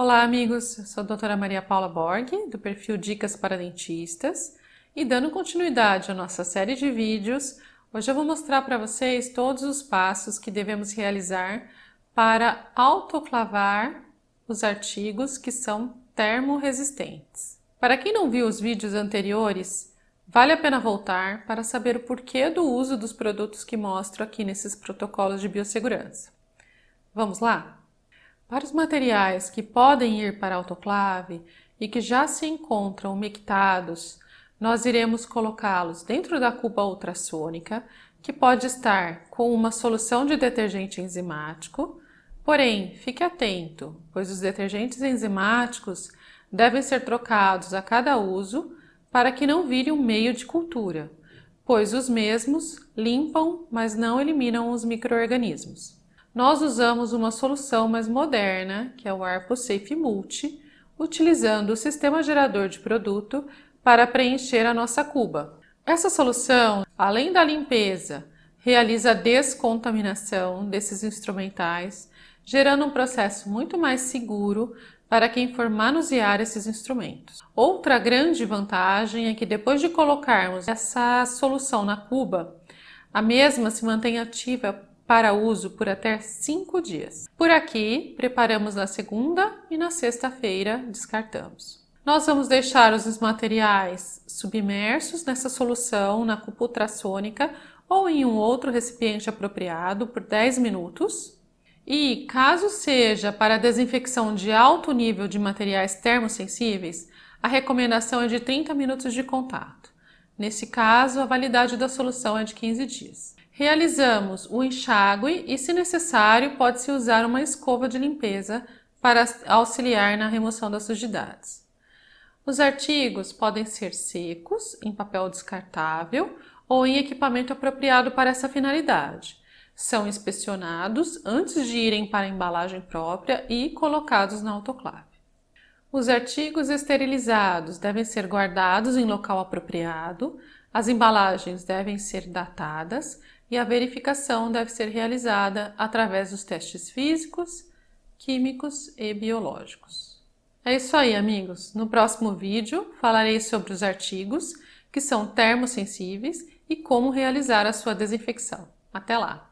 Olá, amigos. Eu sou a doutora Maria Paula Borg, do perfil Dicas para Dentistas, e dando continuidade à nossa série de vídeos, hoje eu vou mostrar para vocês todos os passos que devemos realizar para autoclavar os artigos que são termoresistentes. Para quem não viu os vídeos anteriores, vale a pena voltar para saber o porquê do uso dos produtos que mostro aqui nesses protocolos de biossegurança. Vamos lá? Para os materiais que podem ir para a autoclave e que já se encontram umectados, nós iremos colocá-los dentro da cuba ultrassônica, que pode estar com uma solução de detergente enzimático. Porém, fique atento, pois os detergentes enzimáticos devem ser trocados a cada uso para que não vire um meio de cultura, pois os mesmos limpam, mas não eliminam os microorganismos nós usamos uma solução mais moderna, que é o ArpoSafe Multi, utilizando o sistema gerador de produto para preencher a nossa cuba. Essa solução, além da limpeza, realiza a descontaminação desses instrumentais, gerando um processo muito mais seguro para quem for manusear esses instrumentos. Outra grande vantagem é que depois de colocarmos essa solução na cuba, a mesma se mantém ativa para uso por até cinco dias. Por aqui, preparamos na segunda e na sexta-feira descartamos. Nós vamos deixar os materiais submersos nessa solução na cup ultrassônica ou em um outro recipiente apropriado por 10 minutos. E caso seja para desinfecção de alto nível de materiais termosensíveis, a recomendação é de 30 minutos de contato. Nesse caso, a validade da solução é de 15 dias. Realizamos o enxágue e, se necessário, pode-se usar uma escova de limpeza para auxiliar na remoção das sujidades. Os artigos podem ser secos, em papel descartável ou em equipamento apropriado para essa finalidade. São inspecionados antes de irem para a embalagem própria e colocados na autoclave. Os artigos esterilizados devem ser guardados em local apropriado, as embalagens devem ser datadas e a verificação deve ser realizada através dos testes físicos, químicos e biológicos. É isso aí, amigos. No próximo vídeo falarei sobre os artigos que são termosensíveis e como realizar a sua desinfecção. Até lá!